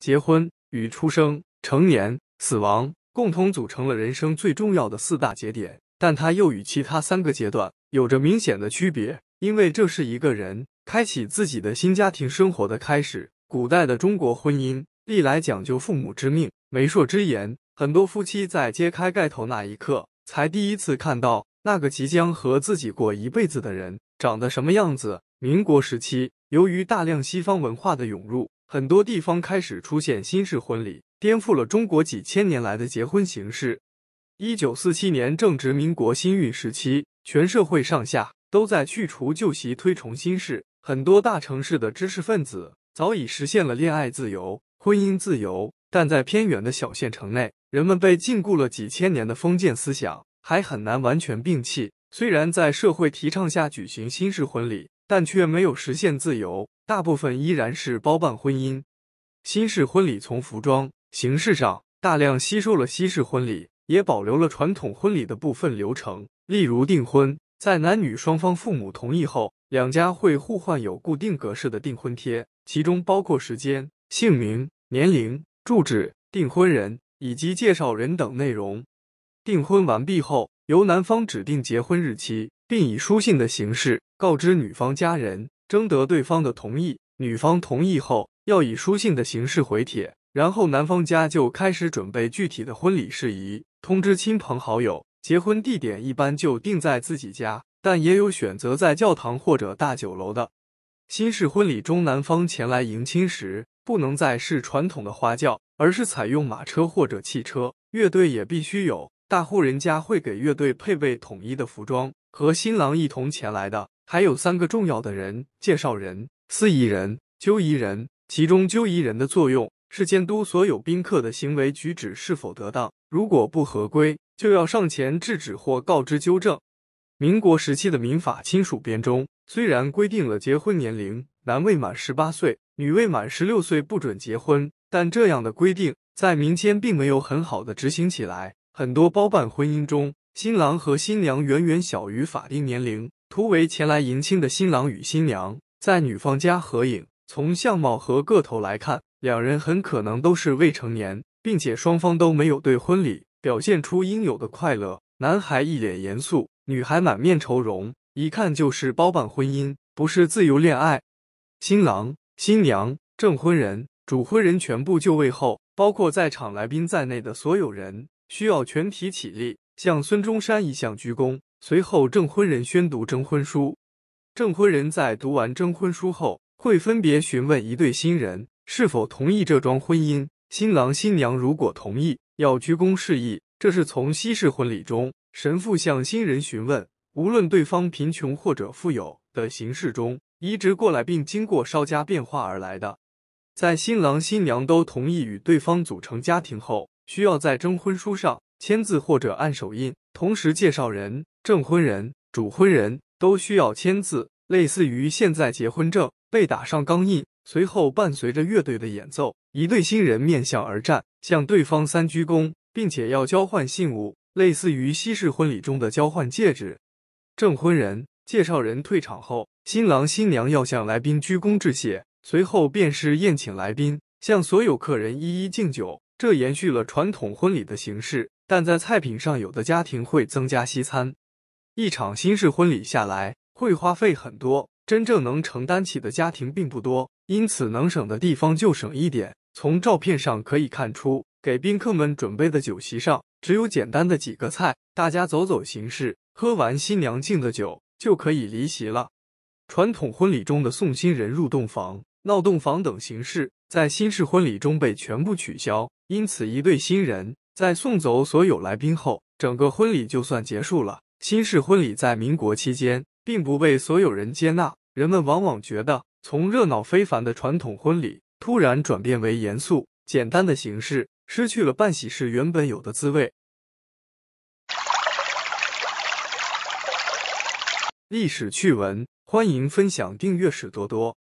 结婚与出生、成年、死亡共同组成了人生最重要的四大节点，但它又与其他三个阶段有着明显的区别，因为这是一个人开启自己的新家庭生活的开始。古代的中国婚姻历来讲究父母之命、媒妁之言，很多夫妻在揭开盖头那一刻才第一次看到那个即将和自己过一辈子的人长得什么样子。民国时期，由于大量西方文化的涌入。很多地方开始出现新式婚礼，颠覆了中国几千年来的结婚形式。一九四七年正值民国新运时期，全社会上下都在去除旧习，推崇新式。很多大城市的知识分子早已实现了恋爱自由、婚姻自由，但在偏远的小县城内，人们被禁锢了几千年的封建思想还很难完全摒弃。虽然在社会提倡下举行新式婚礼，但却没有实现自由。大部分依然是包办婚姻，新式婚礼从服装形式上大量吸收了西式婚礼，也保留了传统婚礼的部分流程。例如订婚，在男女双方父母同意后，两家会互换有固定格式的订婚贴，其中包括时间、姓名、年龄、住址、订婚人以及介绍人等内容。订婚完毕后，由男方指定结婚日期，并以书信的形式告知女方家人。征得对方的同意，女方同意后要以书信的形式回帖，然后男方家就开始准备具体的婚礼事宜，通知亲朋好友。结婚地点一般就定在自己家，但也有选择在教堂或者大酒楼的。新式婚礼中，男方前来迎亲时，不能再是传统的花轿，而是采用马车或者汽车，乐队也必须有。大户人家会给乐队配备统一的服装，和新郎一同前来的。还有三个重要的人：介绍人、司仪人、纠仪人。其中纠仪人的作用是监督所有宾客的行为举止是否得当，如果不合规，就要上前制止或告知纠正。民国时期的民法亲属编中虽然规定了结婚年龄，男未满十八岁，女未满十六岁不准结婚，但这样的规定在民间并没有很好的执行起来，很多包办婚姻中，新郎和新娘远远小于法定年龄。图为前来迎亲的新郎与新娘在女方家合影。从相貌和个头来看，两人很可能都是未成年，并且双方都没有对婚礼表现出应有的快乐。男孩一脸严肃，女孩满面愁容，一看就是包办婚姻，不是自由恋爱。新郎、新娘、证婚人、主婚人全部就位后，包括在场来宾在内的所有人需要全体起立，向孙中山一向鞠躬。随后，证婚人宣读征婚书。证婚人在读完征婚书后，会分别询问一对新人是否同意这桩婚姻。新郎新娘如果同意，要鞠躬示意。这是从西式婚礼中神父向新人询问，无论对方贫穷或者富有的形式中移植过来，并经过稍加变化而来的。在新郎新娘都同意与对方组成家庭后，需要在征婚书上签字或者按手印，同时介绍人。证婚人、主婚人都需要签字，类似于现在结婚证被打上钢印。随后伴随着乐队的演奏，一对新人面向而站，向对方三鞠躬，并且要交换信物，类似于西式婚礼中的交换戒指。证婚人、介绍人退场后，新郎新娘要向来宾鞠躬致谢，随后便是宴请来宾，向所有客人一一敬酒。这延续了传统婚礼的形式，但在菜品上，有的家庭会增加西餐。一场新式婚礼下来会花费很多，真正能承担起的家庭并不多，因此能省的地方就省一点。从照片上可以看出，给宾客们准备的酒席上只有简单的几个菜，大家走走形式，喝完新娘敬的酒就可以离席了。传统婚礼中的送新人入洞房、闹洞房等形式，在新式婚礼中被全部取消，因此一对新人在送走所有来宾后，整个婚礼就算结束了。新式婚礼在民国期间并不被所有人接纳，人们往往觉得从热闹非凡的传统婚礼突然转变为严肃简单的形式，失去了办喜事原本有的滋味。历史趣闻，欢迎分享，订阅史多多。